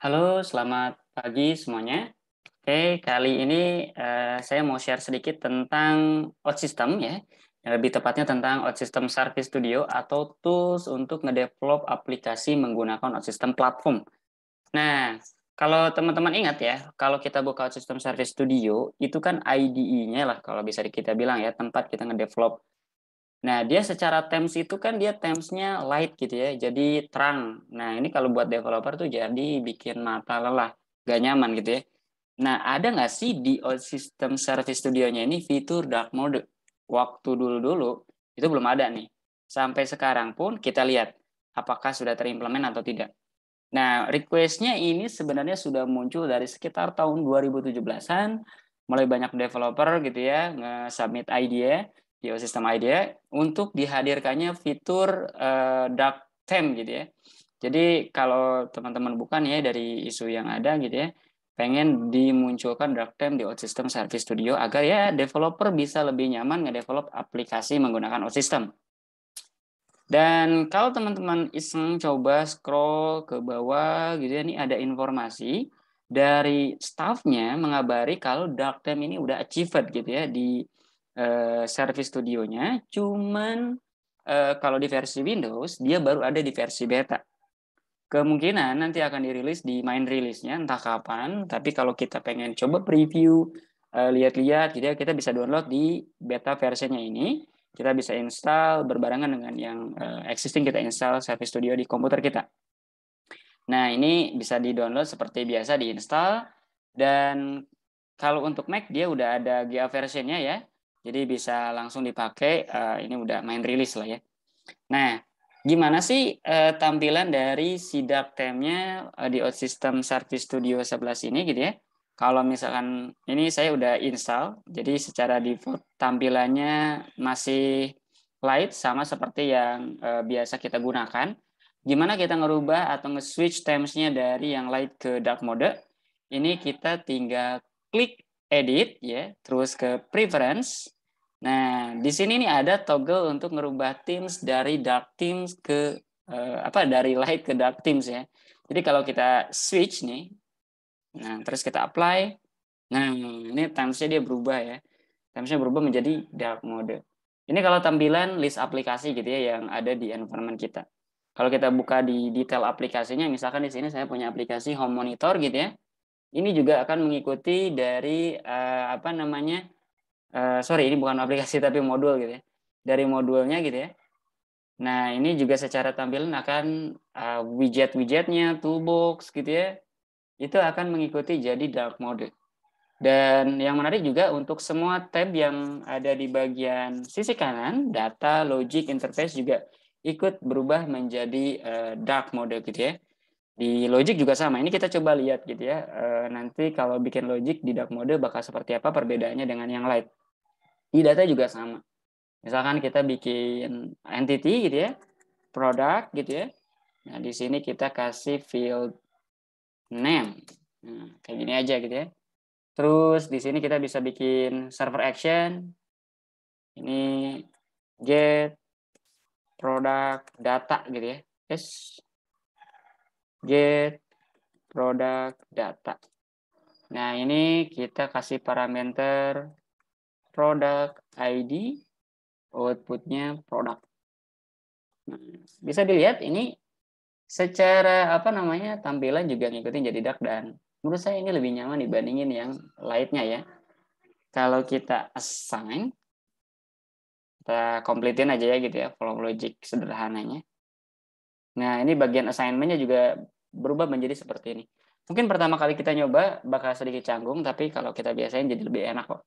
Halo, selamat pagi semuanya. Oke, kali ini uh, saya mau share sedikit tentang Out system ya. Yang lebih tepatnya tentang Out system service studio atau tools untuk ngedevelop aplikasi menggunakan Out system platform. Nah, kalau teman-teman ingat ya, kalau kita buka Out system service studio itu kan IDE-nya lah kalau bisa kita bilang ya, tempat kita ngedevelop Nah, dia secara Thames itu kan dia thames light gitu ya, jadi terang. Nah, ini kalau buat developer tuh jadi bikin mata lelah, gak nyaman gitu ya. Nah, ada nggak sih di system service studionya ini fitur dark mode? Waktu dulu-dulu itu belum ada nih. Sampai sekarang pun kita lihat apakah sudah terimplement atau tidak. Nah, requestnya ini sebenarnya sudah muncul dari sekitar tahun 2017-an, mulai banyak developer gitu ya, nge-submit idea, geosistem System IDEA untuk dihadirkannya fitur uh, dark theme gitu ya. Jadi kalau teman-teman bukan ya dari isu yang ada gitu ya, pengen dimunculkan dark theme di OutSystem System Service Studio agar ya developer bisa lebih nyaman ngedevelop aplikasi menggunakan OutSystem. System. Dan kalau teman-teman iseng coba scroll ke bawah gitu ya, ini ada informasi dari staffnya mengabari kalau dark Theme ini udah achieved gitu ya di Eh, service studionya, cuman uh, kalau di versi Windows dia baru ada di versi beta. Kemungkinan nanti akan dirilis di main rilisnya entah kapan, tapi kalau kita pengen coba preview uh, lihat-lihat gitu ya, kita bisa download di beta versinya ini. Kita bisa install berbarengan dengan yang uh, existing kita install Service Studio di komputer kita. Nah, ini bisa di-download seperti biasa di-install dan kalau untuk Mac dia udah ada GA versionnya ya. Jadi bisa langsung dipakai. Uh, eh, ini udah main rilis lah ya. Nah, gimana sih uh, tampilan dari sidak temnya uh, di system Service Studio 11 ini gitu ya? Kalau misalkan ini saya udah install, jadi secara default tampilannya masih light sama seperti yang biasa kita gunakan. Gimana kita ngerubah atau nge-switch temsnya dari yang light ke dark mode? Ini kita tinggal klik edit ya, terus ke preference. Nah, di sini nih ada toggle untuk merubah Teams dari dark Teams ke uh, apa dari light ke dark Teams ya. Jadi kalau kita switch nih, nah terus kita apply, nah ini timesnya dia berubah ya. Timesnya berubah menjadi dark mode. Ini kalau tampilan list aplikasi gitu ya yang ada di environment kita. Kalau kita buka di detail aplikasinya, misalkan di sini saya punya aplikasi Home Monitor gitu ya ini juga akan mengikuti dari uh, apa namanya uh, sorry ini bukan aplikasi tapi modul gitu ya dari modulnya gitu ya nah ini juga secara tampilan akan uh, widget-widgetnya toolbox gitu ya itu akan mengikuti jadi dark mode dan yang menarik juga untuk semua tab yang ada di bagian sisi kanan data logic interface juga ikut berubah menjadi uh, dark mode gitu ya di logic juga sama. Ini kita coba lihat gitu ya. E, nanti kalau bikin logic di dark mode bakal seperti apa perbedaannya dengan yang light. Di data juga sama. Misalkan kita bikin entity gitu ya, produk gitu ya. Nah, di sini kita kasih field name. Nah, kayak gini aja gitu ya. Terus di sini kita bisa bikin server action. Ini get produk data gitu ya. Yes get product data. Nah, ini kita kasih parameter product ID, outputnya product. Nah, bisa dilihat ini secara apa namanya tampilan juga ngikutin jadi dark dan menurut saya ini lebih nyaman dibandingin yang lightnya ya. Kalau kita assign, kita komplitin aja ya gitu ya, follow logic sederhananya. Nah, ini bagian assignment-nya juga berubah menjadi seperti ini. Mungkin pertama kali kita nyoba bakal sedikit canggung, tapi kalau kita biasain jadi lebih enak kok.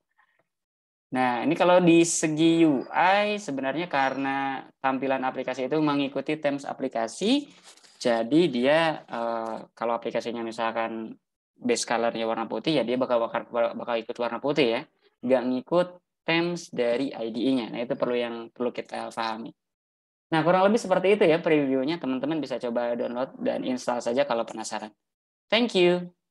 Nah, ini kalau di segi UI sebenarnya karena tampilan aplikasi itu mengikuti terms aplikasi, jadi dia eh, kalau aplikasinya misalkan base color-nya warna putih, ya dia bakal, bakal bakal ikut warna putih ya. Nggak ngikut terms dari IDE-nya. Nah, itu perlu yang perlu kita pahami. Nah, kurang lebih seperti itu ya previewnya. Teman-teman bisa coba download dan install saja kalau penasaran. Thank you.